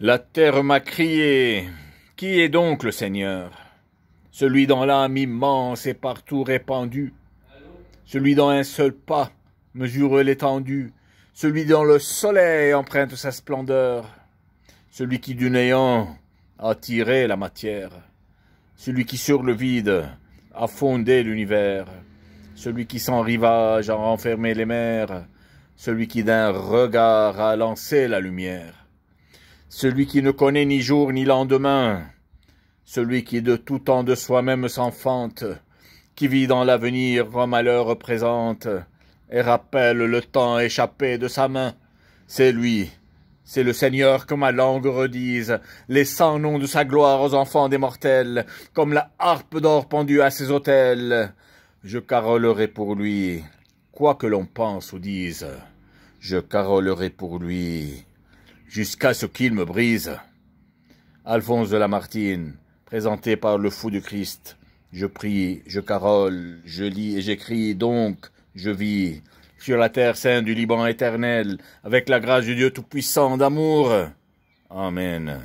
La terre m'a crié. Qui est donc le Seigneur Celui dont l'âme immense est partout répandue, Celui dont un seul pas mesure l'étendue. Celui dont le soleil emprunte sa splendeur. Celui qui du néant a tiré la matière. Celui qui sur le vide a fondé l'univers. Celui qui sans rivage a renfermé les mers. Celui qui d'un regard a lancé la lumière celui qui ne connaît ni jour ni lendemain, celui qui de tout temps de soi-même s'enfante, qui vit dans l'avenir comme malheur présente, et rappelle le temps échappé de sa main, c'est lui, c'est le Seigneur que ma langue redise, les cent noms de sa gloire aux enfants des mortels, comme la harpe d'or pendue à ses autels. Je carolerai pour lui, quoi que l'on pense ou dise, je carolerai pour lui jusqu'à ce qu'il me brise. Alphonse de Lamartine, présenté par le fou du Christ, je prie, je carole, je lis et j'écris, donc je vis, sur la terre sainte du Liban éternel, avec la grâce du Dieu Tout-Puissant d'amour. Amen.